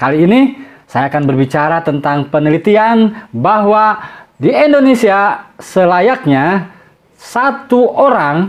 Kali ini saya akan berbicara tentang penelitian bahwa di Indonesia selayaknya satu orang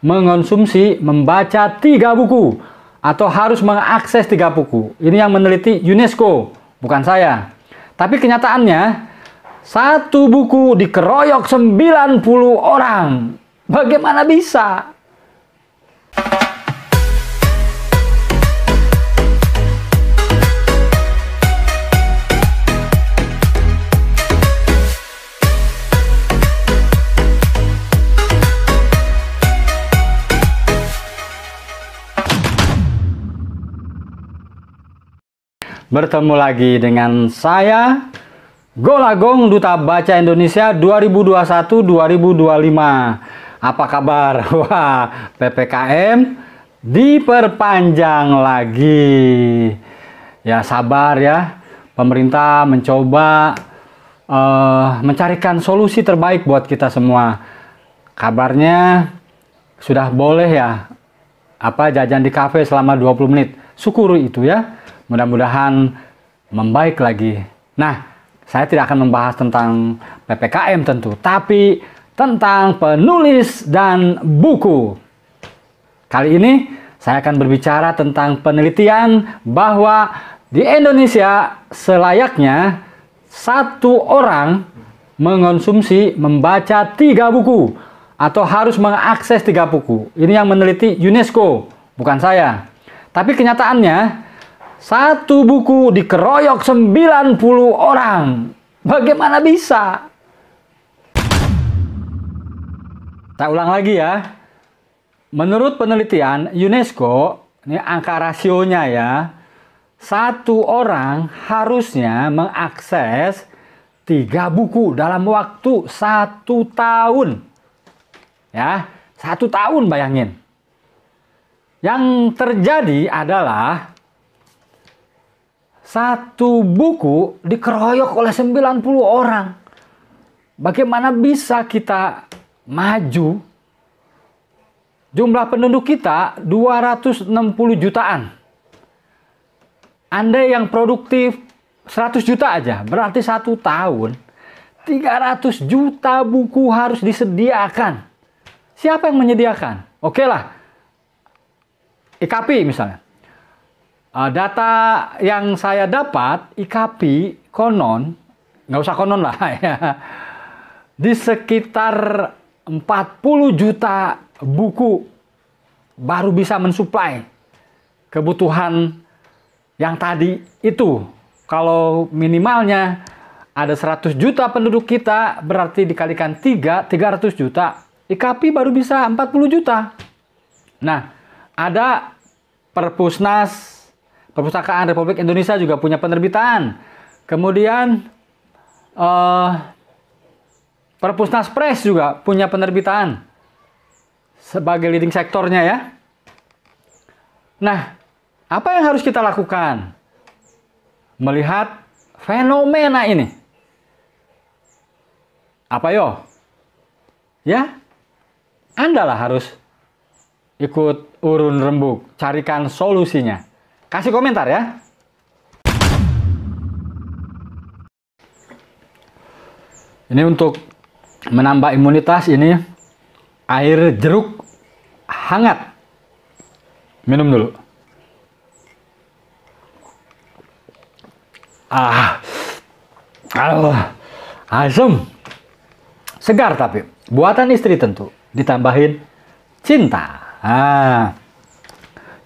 mengonsumsi membaca tiga buku atau harus mengakses tiga buku. Ini yang meneliti UNESCO, bukan saya. Tapi kenyataannya satu buku dikeroyok 90 orang. Bagaimana bisa? Bertemu lagi dengan saya Golagong Duta Baca Indonesia 2021-2025. Apa kabar? Wah, PPKM diperpanjang lagi. Ya sabar ya. Pemerintah mencoba uh, mencarikan solusi terbaik buat kita semua. Kabarnya sudah boleh ya apa jajan di kafe selama 20 menit. syukur itu ya mudah-mudahan membaik lagi. Nah, saya tidak akan membahas tentang PPKM tentu, tapi tentang penulis dan buku. Kali ini saya akan berbicara tentang penelitian bahwa di Indonesia selayaknya satu orang mengonsumsi membaca tiga buku atau harus mengakses tiga buku. Ini yang meneliti UNESCO, bukan saya. Tapi kenyataannya satu buku dikeroyok 90 orang. Bagaimana bisa? tak ulang lagi ya. Menurut penelitian UNESCO, ini angka rasionya ya, satu orang harusnya mengakses tiga buku dalam waktu satu tahun. Ya, satu tahun bayangin. Yang terjadi adalah satu buku dikeroyok oleh 90 orang. Bagaimana bisa kita maju? Jumlah penduduk kita 260 jutaan. Anda yang produktif 100 juta aja, berarti satu tahun 300 juta buku harus disediakan. Siapa yang menyediakan? Oke okay lah, IKP misalnya. Ah, data yang saya dapat, IKP konon, nggak usah konon lah ya, di sekitar 40 juta buku baru bisa mensuplai kebutuhan yang tadi itu. Kalau minimalnya ada 100 juta penduduk kita, berarti dikalikan 3, 300 juta. IKP baru bisa 40 juta. Nah, ada Perpusnas Perpustakaan Republik Indonesia juga punya penerbitan. Kemudian uh, Perpusnas Press juga punya penerbitan sebagai leading sektornya ya. Nah, apa yang harus kita lakukan? Melihat fenomena ini. Apa yo? Ya, Anda lah harus ikut urun rembuk, carikan solusinya. Kasih komentar ya. Ini untuk menambah imunitas ini air jeruk hangat. Minum dulu. Ah. Aduh. Asem. Segar tapi buatan istri tentu ditambahin cinta. Ah.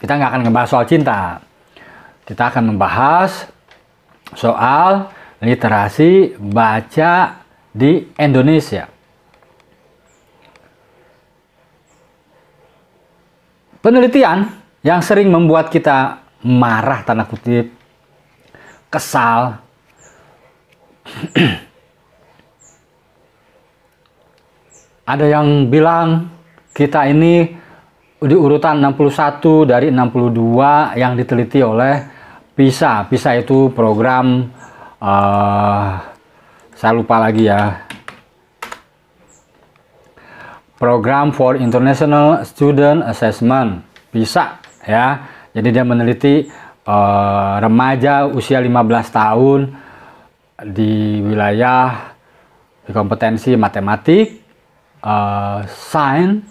Kita nggak akan ngebahas soal cinta kita akan membahas soal literasi baca di Indonesia. Penelitian yang sering membuat kita marah tanda kutip, kesal, ada yang bilang kita ini di urutan 61 dari 62 yang diteliti oleh bisa bisa itu program uh, saya lupa lagi ya program for international student assessment bisa ya jadi dia meneliti uh, remaja usia 15 tahun di wilayah di kompetensi matematik uh, sains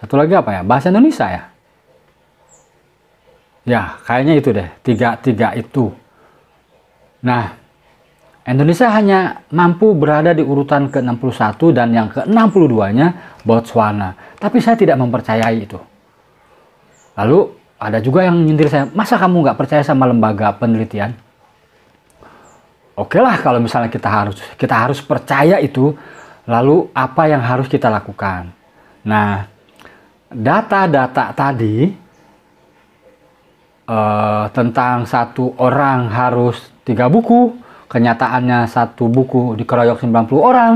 satu lagi apa ya bahasa Indonesia ya Ya, kayaknya itu deh, tiga-tiga itu. Nah, Indonesia hanya mampu berada di urutan ke-61 dan yang ke-62-nya Botswana. Tapi saya tidak mempercayai itu. Lalu ada juga yang nyindir saya, masa kamu nggak percaya sama lembaga penelitian? Oke lah kalau misalnya kita harus kita harus percaya itu, lalu apa yang harus kita lakukan? Nah, data-data tadi uh, tentang satu orang harus tiga buku, kenyataannya satu buku dikeroyok 90 orang,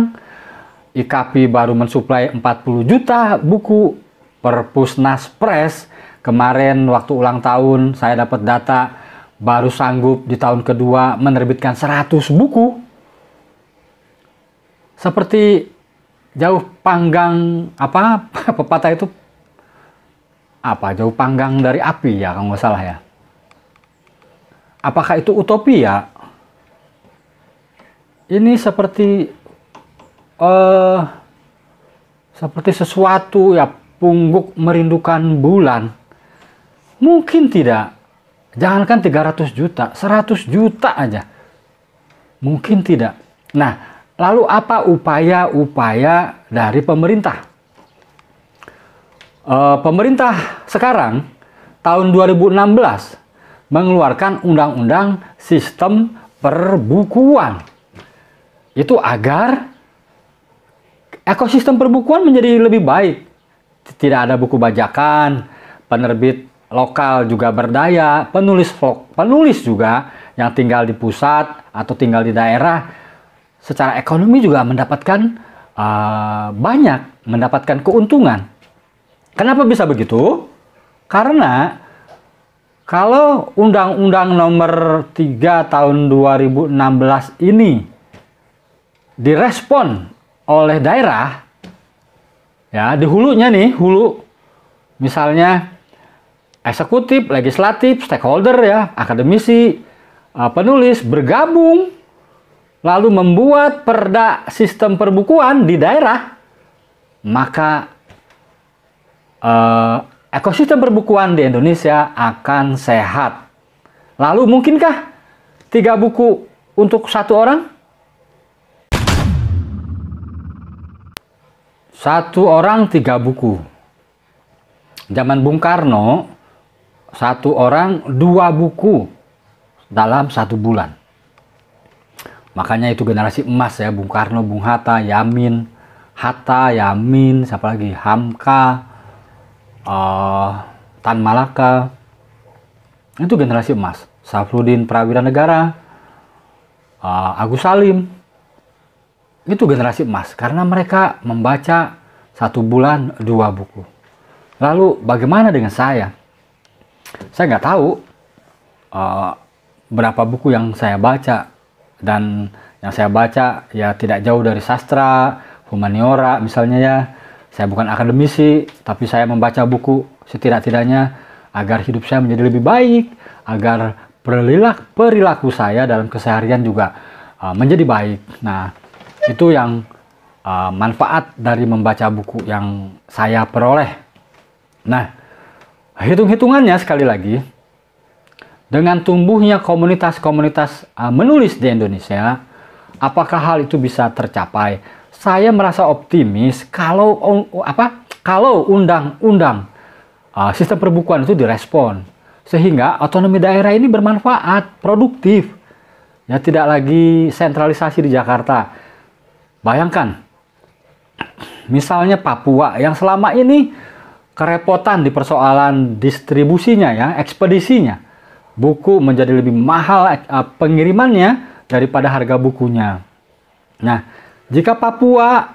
IKP baru mensuplai 40 juta buku, Perpusnas Press kemarin waktu ulang tahun saya dapat data baru sanggup di tahun kedua menerbitkan 100 buku. Seperti jauh panggang apa pepatah itu apa jauh panggang dari api ya kalau nggak salah ya apakah itu utopia ini seperti uh, seperti sesuatu ya pungguk merindukan bulan mungkin tidak jangankan 300 juta 100 juta aja mungkin tidak nah lalu apa upaya-upaya dari pemerintah Eh, pemerintah sekarang tahun 2016 mengeluarkan undang-undang sistem perbukuan. Itu agar ekosistem perbukuan menjadi lebih baik. Tidak ada buku bajakan, penerbit lokal juga berdaya, penulis penulis juga yang tinggal di pusat atau tinggal di daerah secara ekonomi juga mendapatkan uh, banyak, mendapatkan keuntungan Kenapa bisa begitu? Karena kalau Undang-Undang Nomor 3 Tahun 2016 ini direspon oleh daerah, ya di hulunya nih, hulu misalnya eksekutif, legislatif, stakeholder ya, akademisi, eh, penulis bergabung lalu membuat perda sistem perbukuan di daerah, maka uh, ekosistem perbukuan di Indonesia akan sehat. Lalu mungkinkah tiga buku untuk satu orang? Satu orang tiga buku. Zaman Bung Karno, satu orang dua buku dalam satu bulan. Makanya itu generasi emas ya, Bung Karno, Bung Hatta, Yamin, Hatta, Yamin, siapa lagi, Hamka, uh, Tan Malaka itu generasi emas Safrudin Prawira Negara uh, Agus Salim itu generasi emas karena mereka membaca satu bulan dua buku lalu bagaimana dengan saya saya nggak tahu uh, berapa buku yang saya baca dan yang saya baca ya tidak jauh dari sastra humaniora misalnya ya saya bukan akademisi, tapi saya membaca buku setidak-tidaknya agar hidup saya menjadi lebih baik, agar perilaku, perilaku saya dalam keseharian juga uh, menjadi baik. Nah, itu yang uh, manfaat dari membaca buku yang saya peroleh. Nah, hitung-hitungannya sekali lagi, dengan tumbuhnya komunitas-komunitas uh, menulis di Indonesia, apakah hal itu bisa tercapai? saya merasa optimis kalau apa kalau undang-undang uh, sistem perbukuan itu direspon sehingga otonomi daerah ini bermanfaat, produktif. Ya tidak lagi sentralisasi di Jakarta. Bayangkan misalnya Papua yang selama ini kerepotan di persoalan distribusinya ya, ekspedisinya. Buku menjadi lebih mahal eh, pengirimannya daripada harga bukunya. Nah, jika Papua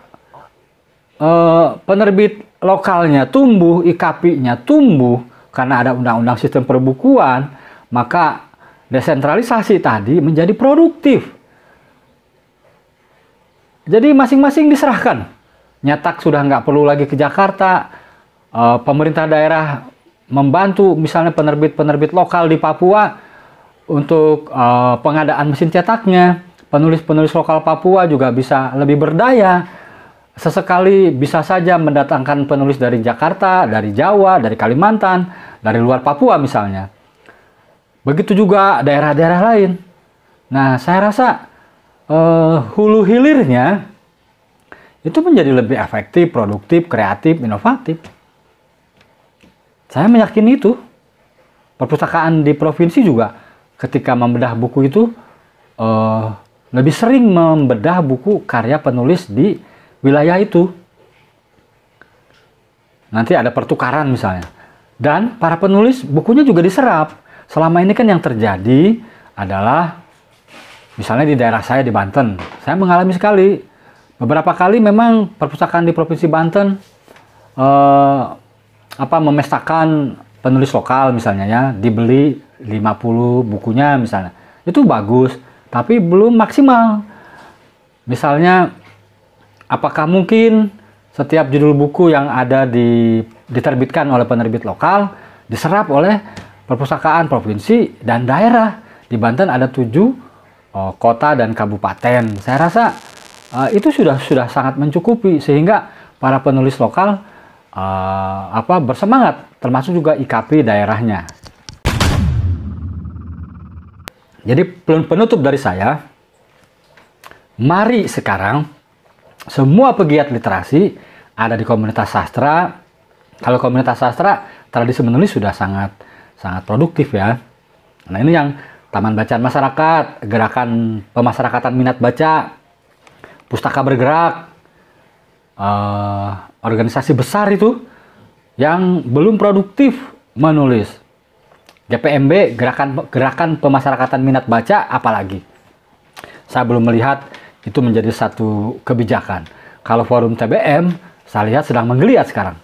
eh, penerbit lokalnya tumbuh, IKP-nya tumbuh karena ada undang-undang sistem perbukuan, maka desentralisasi tadi menjadi produktif. Jadi masing-masing diserahkan. Nyetak sudah nggak perlu lagi ke Jakarta. E, pemerintah daerah membantu misalnya penerbit-penerbit lokal di Papua untuk e, pengadaan mesin cetaknya penulis-penulis lokal Papua juga bisa lebih berdaya. Sesekali bisa saja mendatangkan penulis dari Jakarta, dari Jawa, dari Kalimantan, dari luar Papua misalnya. Begitu juga daerah-daerah lain. Nah, saya rasa uh, hulu hilirnya itu menjadi lebih efektif, produktif, kreatif, inovatif. Saya meyakini itu. Perpustakaan di provinsi juga ketika membedah buku itu uh, lebih sering membedah buku karya penulis di wilayah itu. Nanti ada pertukaran misalnya. Dan para penulis bukunya juga diserap. Selama ini kan yang terjadi adalah misalnya di daerah saya di Banten. Saya mengalami sekali beberapa kali memang perpustakaan di Provinsi Banten eh, apa memestakan penulis lokal misalnya ya dibeli 50 bukunya misalnya itu bagus tapi belum maksimal. Misalnya, apakah mungkin setiap judul buku yang ada di diterbitkan oleh penerbit lokal diserap oleh perpustakaan provinsi dan daerah di Banten ada tujuh oh, kota dan kabupaten. Saya rasa uh, itu sudah sudah sangat mencukupi sehingga para penulis lokal uh, apa bersemangat termasuk juga IKP daerahnya. Jadi penutup dari saya, mari sekarang semua pegiat literasi ada di komunitas sastra. Kalau komunitas sastra, tradisi menulis sudah sangat sangat produktif ya. Nah ini yang Taman Bacaan Masyarakat, Gerakan Pemasyarakatan Minat Baca, Pustaka Bergerak, eh, organisasi besar itu yang belum produktif menulis GPMB gerakan gerakan pemasyarakatan minat baca apalagi saya belum melihat itu menjadi satu kebijakan kalau forum TBM saya lihat sedang menggeliat sekarang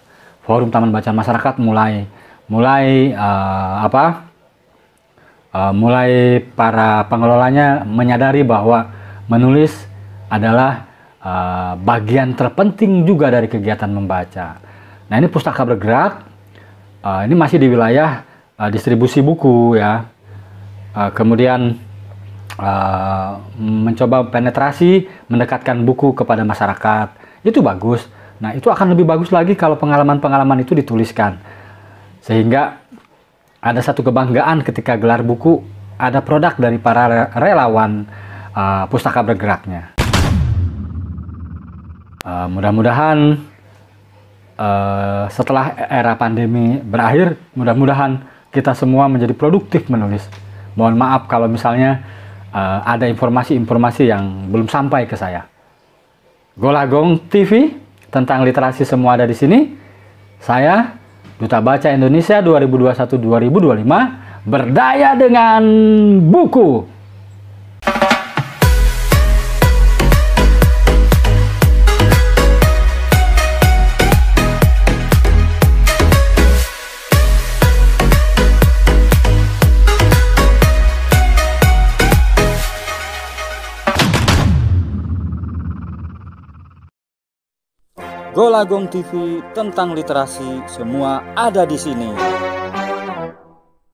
forum taman Baca masyarakat mulai mulai uh, apa uh, mulai para pengelolanya menyadari bahwa menulis adalah uh, bagian terpenting juga dari kegiatan membaca. Nah ini pustaka bergerak, uh, ini masih di wilayah uh, distribusi buku ya uh, kemudian uh, mencoba penetrasi mendekatkan buku kepada masyarakat itu bagus nah itu akan lebih bagus lagi kalau pengalaman-pengalaman itu dituliskan sehingga ada satu kebanggaan ketika gelar buku ada produk dari para relawan uh, pustaka bergeraknya uh, mudah-mudahan uh, setelah era pandemi berakhir mudah-mudahan kita semua menjadi produktif menulis. Mohon maaf kalau misalnya uh, ada informasi-informasi yang belum sampai ke saya. Golagong TV tentang literasi semua ada di sini. Saya Duta Baca Indonesia 2021-2025 berdaya dengan buku. Golagong TV tentang literasi semua ada di sini.